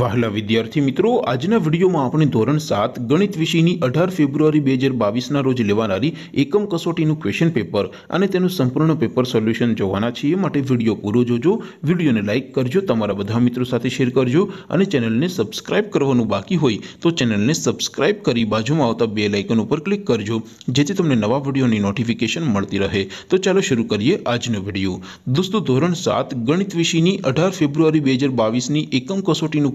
વાહલા વિદ્યાર્થી મિત્રો આજના વિડિયોમાં આપણે ધોરણ 7 ગણિત વિષયની 18 ફેબ્રુઆરી 2022 ના રોજ લેવાનાર એકમ કસોટીનું ક્વેશ્ચન પેપર અને તેનું સંપૂર્ણ પેપર સોલ્યુશન જોવાના છીએ માટે વિડિયો પૂરો જોજો વિડિયોને લાઈક કરજો તમારા બધા મિત્રો સાથે શેર કરજો અને ચેનલને સબ્સ્ક્રાઇબ કરવાનું બાકી હોય તો ચેનલને સબ્સ્ક્રાઇબ કરી બાજુમાં આવતા બેલ આઇકન ઉપર ક્લિક કરજો જેથી તમને નવા વિડિયોની નોટિફિકેશન મળતી રહે તો ચાલો શરૂ કરીએ આજનો વિડિયો દોસ્તો ધોરણ 7 ગણિત વિષયની 18 ફેબ્રુઆરી 2022 ની એકમ કસોટીનું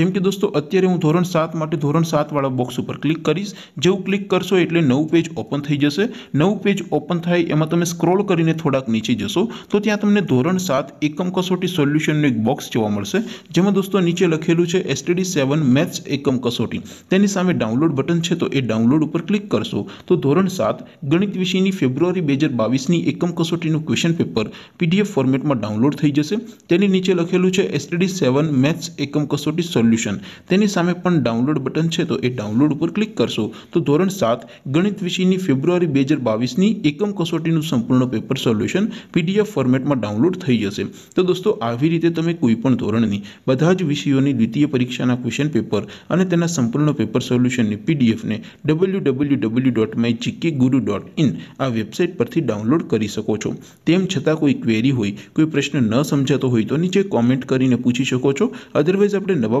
જેમ કે દોસ્તો અત્યારે હું ધોરણ 7 માટે ધોરણ 7 વાળો બોક્સ ઉપર ક્લિક કરીશ જે હું ક્લિક કરશો એટલે નવ પેજ ઓપન થઈ જશે નવ પેજ ઓપન થાય એમાં તમે સ્ક્રોલ કરીને થોડાક નીચે જશો તો ત્યાં તમને ધોરણ 7 એકમ કસોટી સોલ્યુશનનો એક બોક્સ જોવા મળશે જેમ કે દોસ્તો નીચે લખેલું છે STD 7 मैथ्स એકમ કસોટી તેની સામે ડાઉનલોડ બટન છે તો એ ડાઉનલોડ ઉપર ક્લિક કરશો તો ધોરણ 7 ગણિત વિષયની ફેબ્રુઆરી 2022 ની એકમ કસોટીનું ક્વેશ્ચન પેપર PDF ફોર્મેટમાં ડાઉનલોડ થઈ જશે તેની નીચે લખેલું છે STD 7 मैथ्स એકમ કસોટી सोल्यूशन તેની સામે પણ ડાઉનલોડ બટન છે તો એ ડાઉનલોડ ઉપર ક્લિક કરશો તો ધોરણ 7 ગણિત વિષયની ફેબ્રુઆરી 2022 ની એકમ કસોટીનું સંપૂર્ણ પેપર સોલ્યુશન પીડીએફ ફોર્મેટમાં ડાઉનલોડ થઈ જશે તો દોસ્તો આવી રીતે તમે કોઈપણ ધોરણની બધા જ વિષયોની દ્વિતીય પરીક્ષાના ક્વેશ્ચન પેપર અને તેના સંપૂર્ણ પેપર સોલ્યુશનની પીડીએફ ને www.mygkguru.in આ વેબસાઈટ પરથી ડાઉનલોડ કરી શકો છો તેમ છતાં કોઈ ક્વેરી હોય કોઈ પ્રશ્ન ન સમજાતો હોય તો નીચે કમેન્ટ કરીને પૂછી શકો છો અધરવાઇઝ આપણે નવા